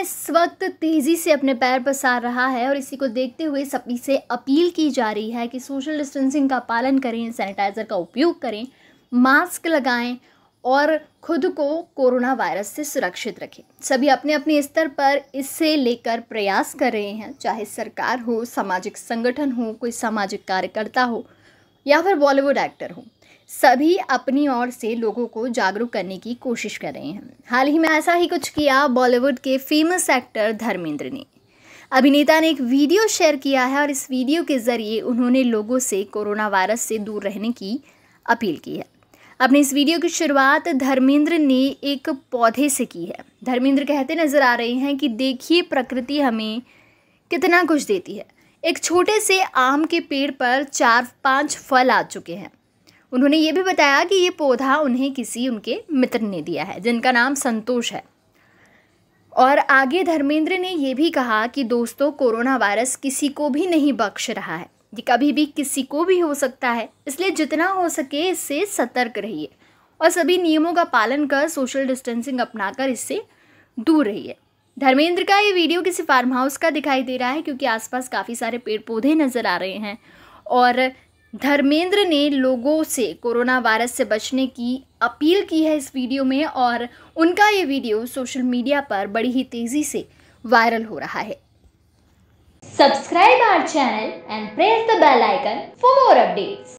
इस वक्त तेज़ी से अपने पैर पसार रहा है और इसी को देखते हुए सभी से अपील की जा रही है कि सोशल डिस्टेंसिंग का पालन करें सैनिटाइज़र का उपयोग करें मास्क लगाएं और खुद को कोरोना वायरस से सुरक्षित रखें सभी अपने अपने स्तर पर इससे लेकर प्रयास कर रहे हैं चाहे सरकार हो सामाजिक संगठन हो कोई सामाजिक कार्यकर्ता हो या फिर बॉलीवुड एक्टर हो सभी अपनी ओर से लोगों को जागरूक करने की कोशिश कर रहे हैं हाल ही में ऐसा ही कुछ किया बॉलीवुड के फेमस एक्टर धर्मेंद्र ने अभिनेता ने एक वीडियो शेयर किया है और इस वीडियो के ज़रिए उन्होंने लोगों से कोरोना वायरस से दूर रहने की अपील की है अपने इस वीडियो की शुरुआत धर्मेंद्र ने एक पौधे से की है धर्मेंद्र कहते नज़र आ रहे हैं कि देखिए प्रकृति हमें कितना कुछ देती है एक छोटे से आम के पेड़ पर चार पांच फल आ चुके हैं उन्होंने ये भी बताया कि ये पौधा उन्हें किसी उनके मित्र ने दिया है जिनका नाम संतोष है और आगे धर्मेंद्र ने यह भी कहा कि दोस्तों कोरोना वायरस किसी को भी नहीं बख्श रहा है ये कभी भी किसी को भी हो सकता है इसलिए जितना हो सके इससे सतर्क रहिए और सभी नियमों का पालन कर सोशल डिस्टेंसिंग अपनाकर इससे दूर रहिए धर्मेंद्र का ये वीडियो किसी फार्म हाउस का दिखाई दे रहा है क्योंकि आसपास काफ़ी सारे पेड़ पौधे नज़र आ रहे हैं और धर्मेंद्र ने लोगों से कोरोना वायरस से बचने की अपील की है इस वीडियो में और उनका ये वीडियो सोशल मीडिया पर बड़ी ही तेजी से वायरल हो रहा है subscribe our channel and press the bell icon for more updates